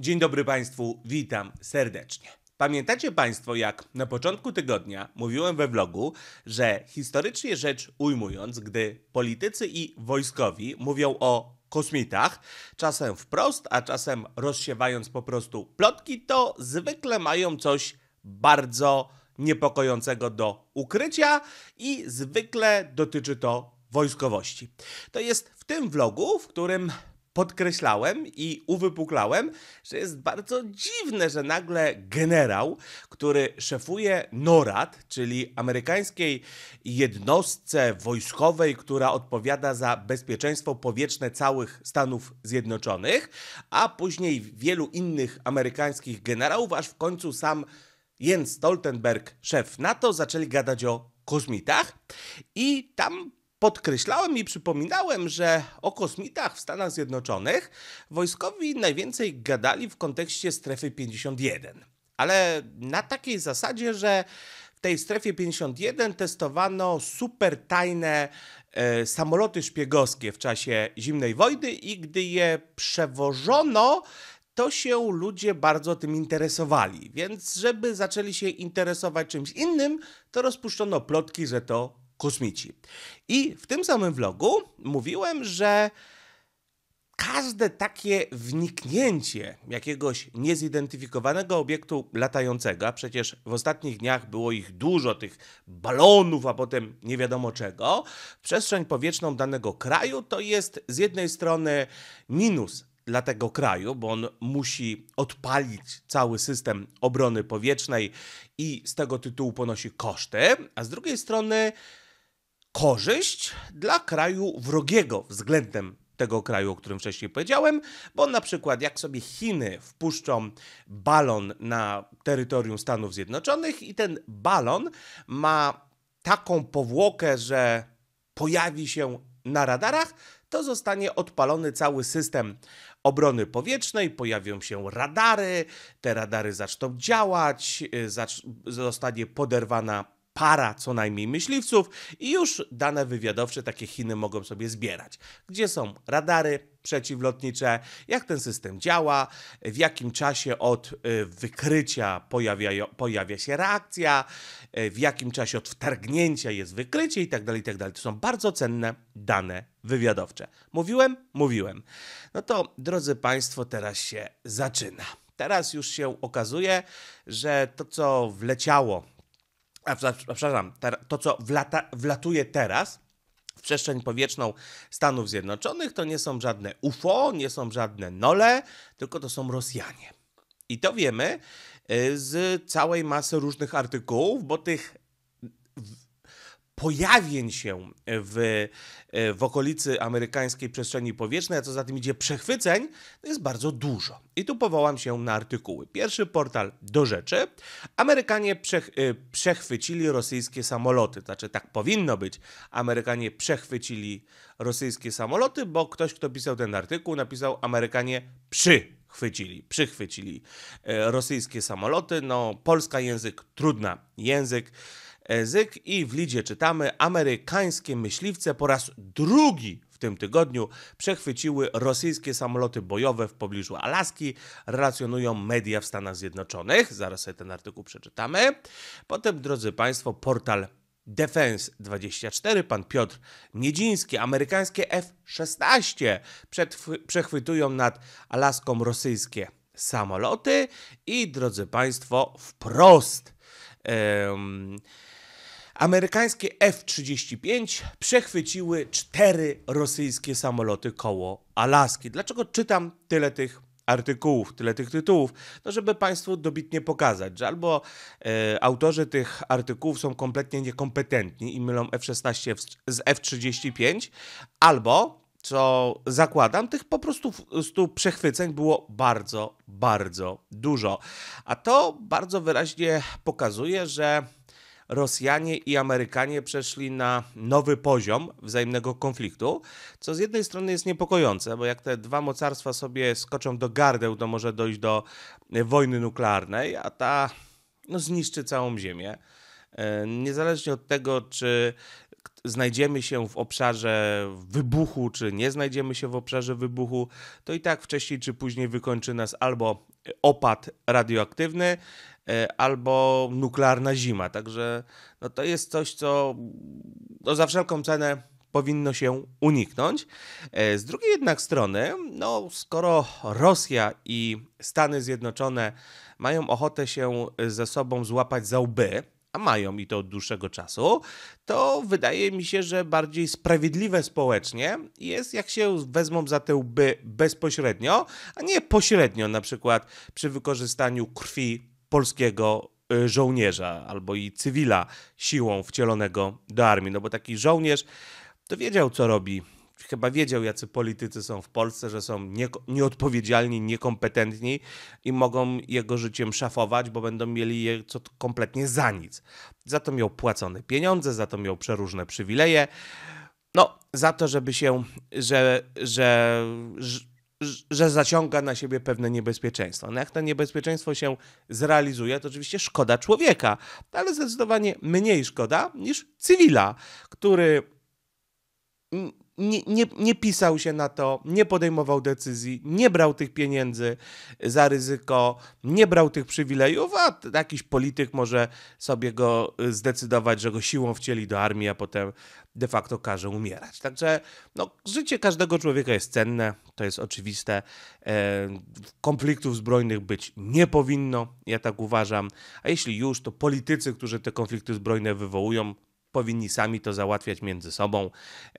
Dzień dobry Państwu, witam serdecznie. Pamiętacie Państwo, jak na początku tygodnia mówiłem we vlogu, że historycznie rzecz ujmując, gdy politycy i wojskowi mówią o kosmitach, czasem wprost, a czasem rozsiewając po prostu plotki, to zwykle mają coś bardzo niepokojącego do ukrycia i zwykle dotyczy to wojskowości. To jest w tym vlogu, w którym podkreślałem i uwypuklałem, że jest bardzo dziwne, że nagle generał, który szefuje NORAD, czyli amerykańskiej jednostce wojskowej, która odpowiada za bezpieczeństwo powietrzne całych Stanów Zjednoczonych, a później wielu innych amerykańskich generałów, aż w końcu sam Jens Stoltenberg, szef NATO, zaczęli gadać o kosmitach i tam Podkreślałem i przypominałem, że o kosmitach w Stanach Zjednoczonych wojskowi najwięcej gadali w kontekście strefy 51. Ale na takiej zasadzie, że w tej strefie 51 testowano super tajne e, samoloty szpiegowskie w czasie zimnej wojny i gdy je przewożono, to się ludzie bardzo tym interesowali. Więc żeby zaczęli się interesować czymś innym, to rozpuszczono plotki, że to kosmici. I w tym samym vlogu mówiłem, że każde takie wniknięcie jakiegoś niezidentyfikowanego obiektu latającego, a przecież w ostatnich dniach było ich dużo, tych balonów, a potem nie wiadomo czego, przestrzeń powietrzną danego kraju to jest z jednej strony minus dla tego kraju, bo on musi odpalić cały system obrony powietrznej i z tego tytułu ponosi koszty, a z drugiej strony korzyść dla kraju wrogiego względem tego kraju, o którym wcześniej powiedziałem, bo na przykład jak sobie Chiny wpuszczą balon na terytorium Stanów Zjednoczonych i ten balon ma taką powłokę, że pojawi się na radarach, to zostanie odpalony cały system obrony powietrznej, pojawią się radary, te radary zaczną działać, y, zacz zostanie poderwana para co najmniej myśliwców i już dane wywiadowcze takie Chiny mogą sobie zbierać. Gdzie są radary przeciwlotnicze, jak ten system działa, w jakim czasie od y, wykrycia pojawia, pojawia się reakcja, y, w jakim czasie od wtargnięcia jest wykrycie itd., tak itd. Tak to są bardzo cenne dane wywiadowcze. Mówiłem? Mówiłem. No to, drodzy Państwo, teraz się zaczyna. Teraz już się okazuje, że to, co wleciało a, przepraszam, to co wlata, wlatuje teraz w przestrzeń powietrzną Stanów Zjednoczonych, to nie są żadne UFO, nie są żadne nole, tylko to są Rosjanie. I to wiemy y, z całej masy różnych artykułów, bo tych pojawień się e, w, e, w okolicy amerykańskiej przestrzeni powietrznej, a co za tym idzie przechwyceń, no jest bardzo dużo. I tu powołam się na artykuły. Pierwszy portal do rzeczy. Amerykanie przech, e, przechwycili rosyjskie samoloty. Znaczy, tak powinno być. Amerykanie przechwycili rosyjskie samoloty, bo ktoś, kto pisał ten artykuł, napisał Amerykanie przy chwycili, przychwycili rosyjskie samoloty. No, polska język, trudna język. Zyk i w lidzie czytamy amerykańskie myśliwce po raz drugi w tym tygodniu przechwyciły rosyjskie samoloty bojowe w pobliżu Alaski, relacjonują media w Stanach Zjednoczonych. Zaraz sobie ten artykuł przeczytamy. Potem, drodzy Państwo, portal Defense24, pan Piotr Miedziński, amerykańskie F-16 przechwytują nad Alaską rosyjskie samoloty i, drodzy Państwo, wprost. Amerykańskie F-35 przechwyciły cztery rosyjskie samoloty koło Alaski. Dlaczego czytam tyle tych artykułów, tyle tych tytułów, no żeby Państwu dobitnie pokazać, że albo e, autorzy tych artykułów są kompletnie niekompetentni i mylą F-16 z F-35, albo, co zakładam, tych po prostu stu przechwyceń było bardzo, bardzo dużo. A to bardzo wyraźnie pokazuje, że Rosjanie i Amerykanie przeszli na nowy poziom wzajemnego konfliktu, co z jednej strony jest niepokojące, bo jak te dwa mocarstwa sobie skoczą do gardeł, to może dojść do e, wojny nuklearnej, a ta no, zniszczy całą Ziemię. E, niezależnie od tego, czy znajdziemy się w obszarze wybuchu, czy nie znajdziemy się w obszarze wybuchu, to i tak wcześniej czy później wykończy nas albo e, opad radioaktywny, E, albo nuklearna zima. Także no to jest coś, co no za wszelką cenę powinno się uniknąć. E, z drugiej jednak strony, no skoro Rosja i Stany Zjednoczone mają ochotę się ze sobą złapać za łby, a mają i to od dłuższego czasu, to wydaje mi się, że bardziej sprawiedliwe społecznie jest, jak się wezmą za te łby bezpośrednio, a nie pośrednio, na przykład przy wykorzystaniu krwi polskiego y, żołnierza albo i cywila siłą wcielonego do armii. No bo taki żołnierz to wiedział, co robi. Chyba wiedział, jacy politycy są w Polsce, że są nie, nieodpowiedzialni, niekompetentni i mogą jego życiem szafować, bo będą mieli je co kompletnie za nic. Za to miał płacone pieniądze, za to miał przeróżne przywileje. No, za to, żeby się, że, że, że że zaciąga na siebie pewne niebezpieczeństwo. No jak to niebezpieczeństwo się zrealizuje, to oczywiście szkoda człowieka, ale zdecydowanie mniej szkoda niż cywila, który nie, nie, nie pisał się na to, nie podejmował decyzji, nie brał tych pieniędzy za ryzyko, nie brał tych przywilejów, a jakiś polityk może sobie go y, zdecydować, że go siłą wcieli do armii, a potem de facto każe umierać. Także no, życie każdego człowieka jest cenne, to jest oczywiste. E, konfliktów zbrojnych być nie powinno, ja tak uważam. A jeśli już, to politycy, którzy te konflikty zbrojne wywołują, powinni sami to załatwiać między sobą.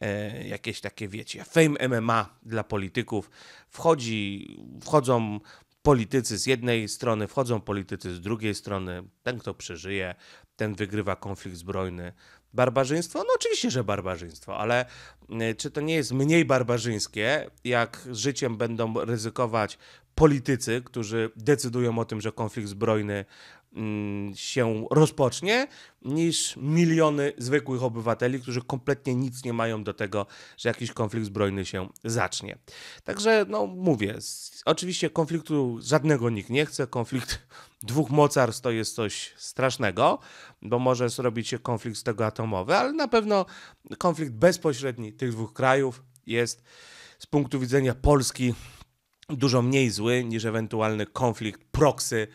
E, jakieś takie, wiecie, fame MMA dla polityków. Wchodzi, wchodzą politycy z jednej strony, wchodzą politycy z drugiej strony. Ten, kto przeżyje, ten wygrywa konflikt zbrojny. Barbarzyństwo? No oczywiście, że barbarzyństwo, ale e, czy to nie jest mniej barbarzyńskie, jak życiem będą ryzykować politycy, którzy decydują o tym, że konflikt zbrojny Mm, się rozpocznie, niż miliony zwykłych obywateli, którzy kompletnie nic nie mają do tego, że jakiś konflikt zbrojny się zacznie. Także, no mówię, oczywiście konfliktu żadnego nikt nie chce, konflikt dwóch mocarstw to jest coś strasznego, bo może zrobić się konflikt z tego atomowy, ale na pewno konflikt bezpośredni tych dwóch krajów jest z punktu widzenia Polski dużo mniej zły niż ewentualny konflikt proksy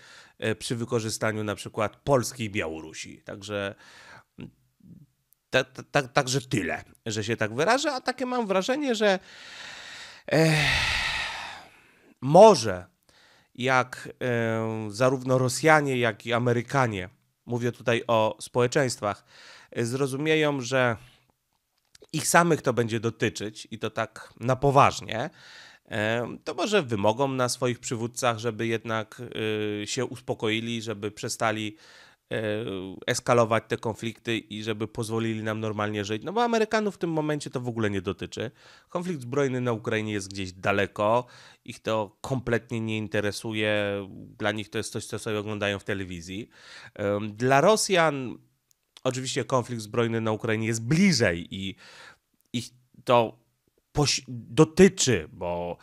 E, przy wykorzystaniu na przykład polskiej Białorusi. Także mm, także tyle, że się tak wyrażę, a takie mam wrażenie, że e, może jak e, zarówno Rosjanie, jak i Amerykanie, mówię tutaj o społeczeństwach, e, zrozumieją, że ich samych to będzie dotyczyć i to tak na poważnie, to może wymogą na swoich przywódcach, żeby jednak y, się uspokoili, żeby przestali y, eskalować te konflikty i żeby pozwolili nam normalnie żyć. No bo Amerykanów w tym momencie to w ogóle nie dotyczy. Konflikt zbrojny na Ukrainie jest gdzieś daleko, ich to kompletnie nie interesuje, dla nich to jest coś, co sobie oglądają w telewizji. Dla Rosjan oczywiście konflikt zbrojny na Ukrainie jest bliżej i ich to dotyczy, bo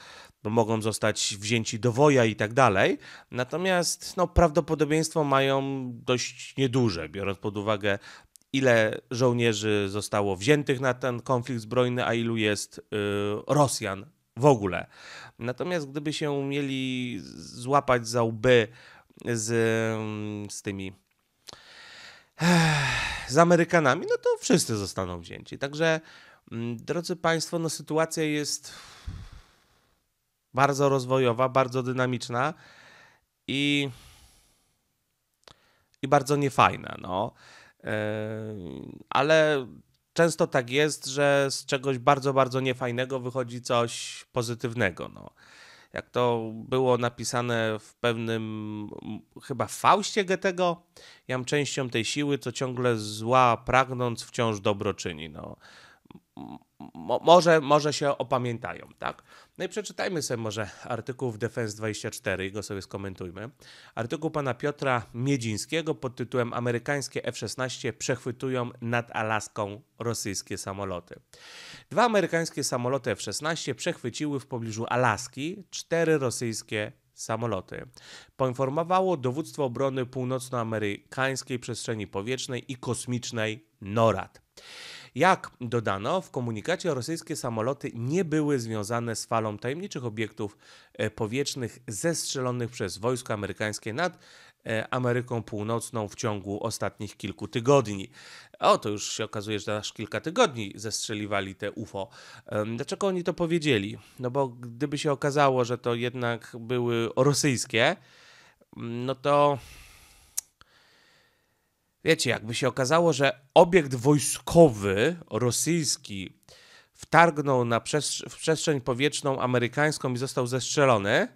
mogą zostać wzięci do woja i tak dalej. Natomiast no, prawdopodobieństwo mają dość nieduże, biorąc pod uwagę, ile żołnierzy zostało wziętych na ten konflikt zbrojny, a ilu jest y, Rosjan w ogóle. Natomiast gdyby się umieli złapać za łby z, z tymi z Amerykanami, no to wszyscy zostaną wzięci. Także Mm, drodzy Państwo, no sytuacja jest bardzo rozwojowa, bardzo dynamiczna i, i bardzo niefajna. No. E, ale często tak jest, że z czegoś bardzo, bardzo niefajnego wychodzi coś pozytywnego. No. Jak to było napisane w pewnym, chyba w Faustie Goethego, jam częścią tej siły, co ciągle zła pragnąc wciąż dobro czyni. No mo, może, może się opamiętają, tak? No i przeczytajmy sobie może artykuł w Defense 24 i go sobie skomentujmy. Artykuł pana Piotra Miedzińskiego pod tytułem Amerykańskie F-16 przechwytują nad Alaską rosyjskie samoloty. Dwa amerykańskie samoloty F-16 przechwyciły w pobliżu Alaski cztery rosyjskie samoloty. Poinformowało dowództwo obrony północnoamerykańskiej przestrzeni powietrznej i kosmicznej NORAD. Jak dodano w komunikacie, rosyjskie samoloty nie były związane z falą tajemniczych obiektów e, powietrznych zestrzelonych przez wojsko amerykańskie nad e, Ameryką Północną w ciągu ostatnich kilku tygodni. O, to już się okazuje, że aż kilka tygodni zestrzeliwali te UFO. Dlaczego oni to powiedzieli? No bo gdyby się okazało, że to jednak były rosyjskie, mm, no to wiecie, jakby się okazało, że obiekt wojskowy rosyjski wtargnął na w przestrzeń powietrzną amerykańską i został zestrzelony,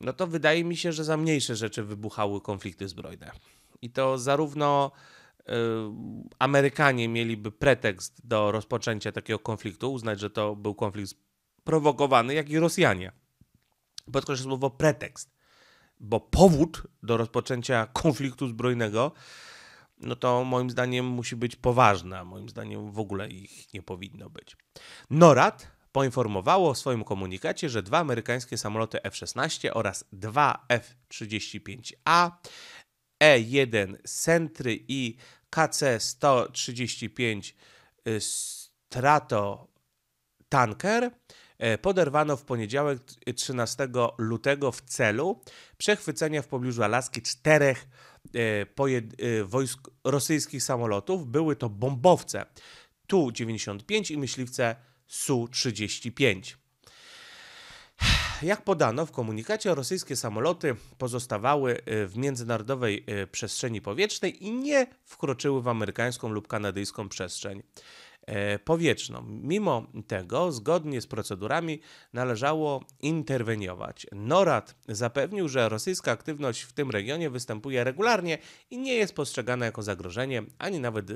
no to wydaje mi się, że za mniejsze rzeczy wybuchały konflikty zbrojne. I to zarówno y, Amerykanie mieliby pretekst do rozpoczęcia takiego konfliktu, uznać, że to był konflikt prowokowany, jak i Rosjanie. Podkreślę słowo pretekst, bo powód do rozpoczęcia konfliktu zbrojnego no to moim zdaniem musi być poważna. Moim zdaniem w ogóle ich nie powinno być. NORAD poinformowało w swoim komunikacie, że dwa amerykańskie samoloty F-16 oraz dwa F-35A, E-1 Sentry i KC-135 y, Strato Tanker E, poderwano w poniedziałek 13 lutego w celu przechwycenia w pobliżu Alaski czterech e, e, wojsk rosyjskich samolotów. Były to bombowce Tu-95 i myśliwce Su-35. Jak podano w komunikacie, rosyjskie samoloty pozostawały w międzynarodowej przestrzeni powietrznej i nie wkroczyły w amerykańską lub kanadyjską przestrzeń. E, powietrzną. Mimo tego, zgodnie z procedurami, należało interweniować. NORAD zapewnił, że rosyjska aktywność w tym regionie występuje regularnie i nie jest postrzegana jako zagrożenie, ani nawet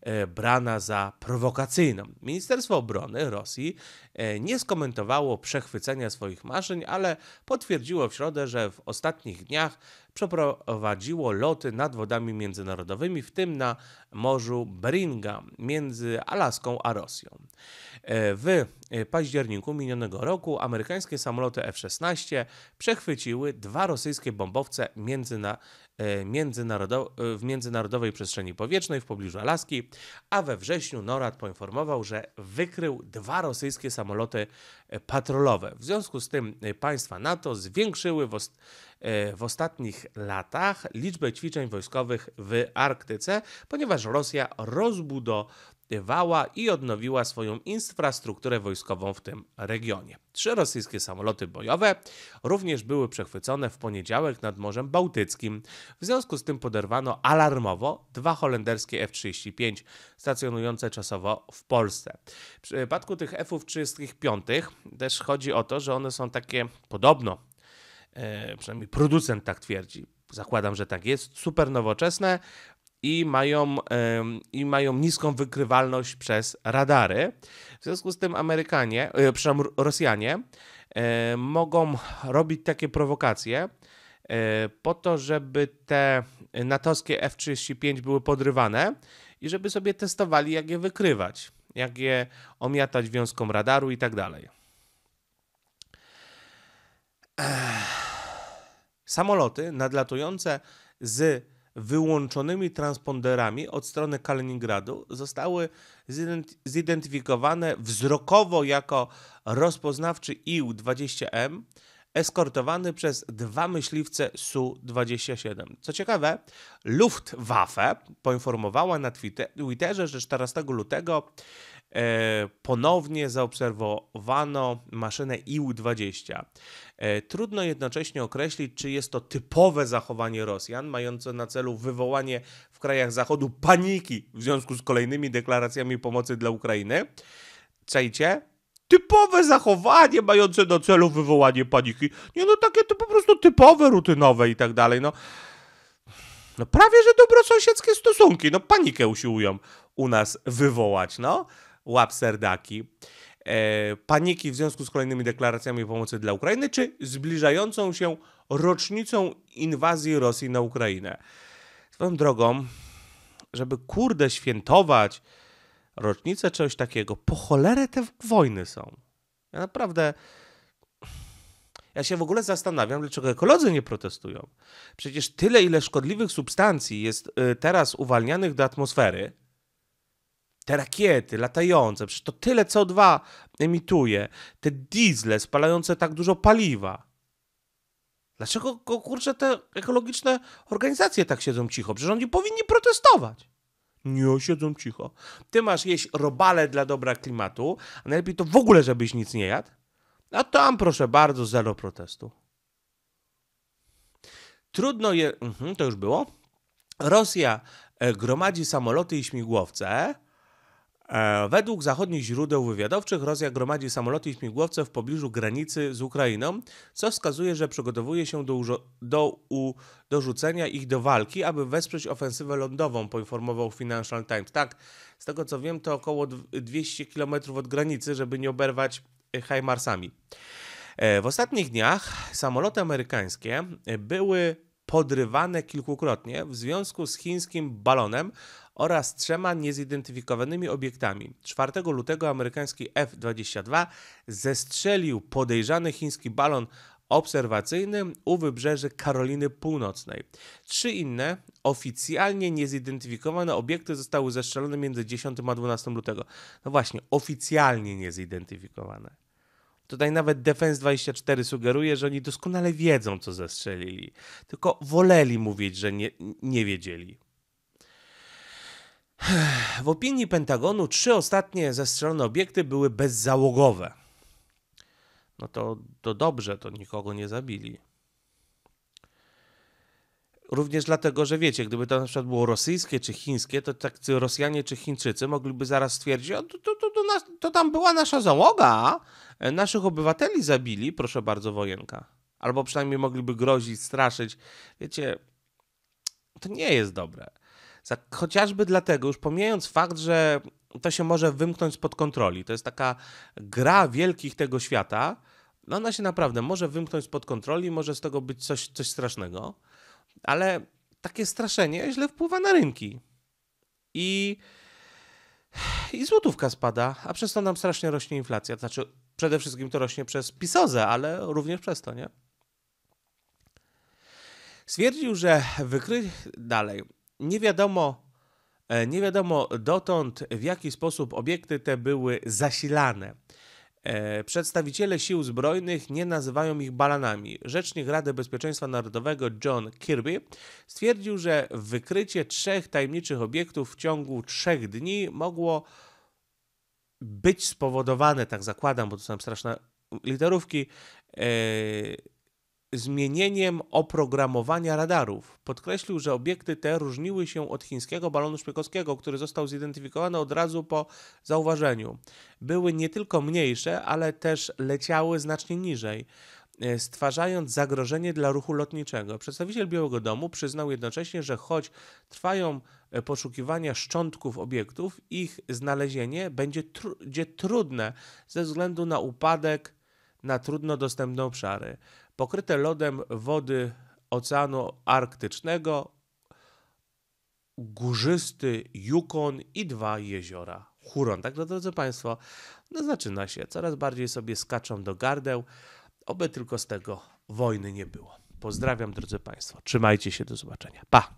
e, brana za prowokacyjną. Ministerstwo Obrony Rosji e, nie skomentowało przechwycenia swoich maszyn, ale potwierdziło w środę, że w ostatnich dniach przeprowadziło loty nad wodami międzynarodowymi, w tym na Morzu Beringa między Alaską a Rosją. E, w e, październiku minionego roku amerykańskie samoloty F-16 przechwyciły dwa rosyjskie bombowce międzyna, e, międzynarodo, w międzynarodowej przestrzeni powietrznej w pobliżu Alaski, a we wrześniu NORAD poinformował, że wykrył dwa rosyjskie samoloty patrolowe. W związku z tym państwa NATO zwiększyły w, E, w ostatnich latach liczbę ćwiczeń wojskowych w Arktyce, ponieważ Rosja rozbudowała i odnowiła swoją infrastrukturę wojskową w tym regionie. Trzy rosyjskie samoloty bojowe również były przechwycone w poniedziałek nad Morzem Bałtyckim. W związku z tym poderwano alarmowo dwa holenderskie F-35 stacjonujące czasowo w Polsce. W przypadku tych F-35 też chodzi o to, że one są takie podobno E, przynajmniej producent tak twierdzi, zakładam, że tak jest, super nowoczesne i mają, i mają niską wykrywalność przez radary. W związku z tym Amerykanie, e, przepraszam, Rosjanie e, mogą robić takie prowokacje po to, żeby te natowskie F-35 były podrywane i żeby sobie testowali, jak je wykrywać, jak je omiatać wiązką radaru i tak dalej. Ech. Samoloty nadlatujące z wyłączonymi transponderami od strony Kaliningradu zostały zidentyfikowane wzrokowo jako rozpoznawczy IU-20M eskortowany przez dwa myśliwce Su-27. Co ciekawe, Luftwaffe poinformowała na Twitterze, że 14 lutego E, ponownie zaobserwowano maszynę IU-20. E, trudno jednocześnie określić, czy jest to typowe zachowanie Rosjan, mające na celu wywołanie w krajach Zachodu paniki w związku z kolejnymi deklaracjami pomocy dla Ukrainy. Czajcie? Typowe zachowanie mające na celu wywołanie paniki. Nie no, takie to po prostu typowe, rutynowe i tak dalej. No, no prawie, że dobrosąsiedzkie stosunki. No panikę usiłują u nas wywołać, no łap serdaki, e, paniki w związku z kolejnymi deklaracjami pomocy dla Ukrainy, czy zbliżającą się rocznicą inwazji Rosji na Ukrainę. Swoją drogą, żeby kurde świętować rocznicę czegoś takiego, po cholerę te wojny są. Ja naprawdę. Ja się w ogóle zastanawiam, dlaczego ekolodzy nie protestują. Przecież tyle, ile szkodliwych substancji jest y, teraz uwalnianych do atmosfery, te rakiety latające, przecież to tyle CO2 emituje, te diesle spalające tak dużo paliwa. Dlaczego, kurczę, te ekologiczne organizacje tak siedzą cicho? Przecież oni powinni protestować. Nie, siedzą cicho. Ty masz jeść robale dla dobra klimatu, a najlepiej to w ogóle, żebyś nic nie jadł. A tam, proszę bardzo, zero protestu. Trudno je... Mhm, to już było. Rosja e, gromadzi samoloty i śmigłowce E, według zachodnich źródeł wywiadowczych Rosja gromadzi samoloty i śmigłowce w pobliżu granicy z Ukrainą, co wskazuje, że przygotowuje się do, do, u, do rzucenia ich do walki, aby wesprzeć ofensywę lądową, poinformował Financial Times. Tak, z tego co wiem, to około 200 km od granicy, żeby nie oberwać e, Heimarsami. E, w ostatnich dniach samoloty amerykańskie były podrywane kilkukrotnie w związku z chińskim balonem oraz trzema niezidentyfikowanymi obiektami. 4 lutego amerykański F-22 zestrzelił podejrzany chiński balon obserwacyjny u wybrzeży Karoliny Północnej. Trzy inne oficjalnie niezidentyfikowane obiekty zostały zestrzelone między 10 a 12 lutego. No właśnie, oficjalnie niezidentyfikowane. Tutaj nawet Defense 24 sugeruje, że oni doskonale wiedzą, co zestrzelili, tylko woleli mówić, że nie, nie wiedzieli. W opinii Pentagonu trzy ostatnie zestrzelone obiekty były bezzałogowe. No to, to dobrze, to nikogo nie zabili. Również dlatego, że wiecie, gdyby to na przykład było rosyjskie czy chińskie, to tak Rosjanie czy Chińczycy mogliby zaraz stwierdzić, o, to, to, to, nas, to tam była nasza załoga, e, naszych obywateli zabili, proszę bardzo, wojenka. Albo przynajmniej mogliby grozić, straszyć. Wiecie, to nie jest dobre chociażby dlatego, już pomijając fakt, że to się może wymknąć spod kontroli, to jest taka gra wielkich tego świata, no ona się naprawdę może wymknąć spod kontroli, może z tego być coś, coś strasznego, ale takie straszenie źle wpływa na rynki. I, I złotówka spada, a przez to nam strasznie rośnie inflacja. Znaczy, przede wszystkim to rośnie przez pisozę, ale również przez to, nie? Stwierdził, że wykryć Dalej nie wiadomo, e, nie wiadomo dotąd, w jaki sposób obiekty te były zasilane. E, przedstawiciele sił zbrojnych nie nazywają ich balanami. Rzecznik Rady Bezpieczeństwa Narodowego John Kirby stwierdził, że wykrycie trzech tajemniczych obiektów w ciągu trzech dni mogło być spowodowane, tak zakładam, bo to są straszne literówki, e, zmienieniem oprogramowania radarów. Podkreślił, że obiekty te różniły się od chińskiego balonu szpiegowskiego, który został zidentyfikowany od razu po zauważeniu. Były nie tylko mniejsze, ale też leciały znacznie niżej e, stwarzając zagrożenie dla ruchu lotniczego. Przedstawiciel Białego Domu przyznał jednocześnie, że choć trwają e, poszukiwania szczątków obiektów, ich znalezienie będzie, będzie trudne ze względu na upadek na trudno dostępne obszary pokryte lodem wody Oceanu Arktycznego, górzysty Yukon i dwa jeziora. Huron. Także, drodzy Państwo, no zaczyna się. Coraz bardziej sobie skaczą do gardeł, oby tylko z tego wojny nie było. Pozdrawiam, drodzy Państwo. Trzymajcie się, do zobaczenia. Pa!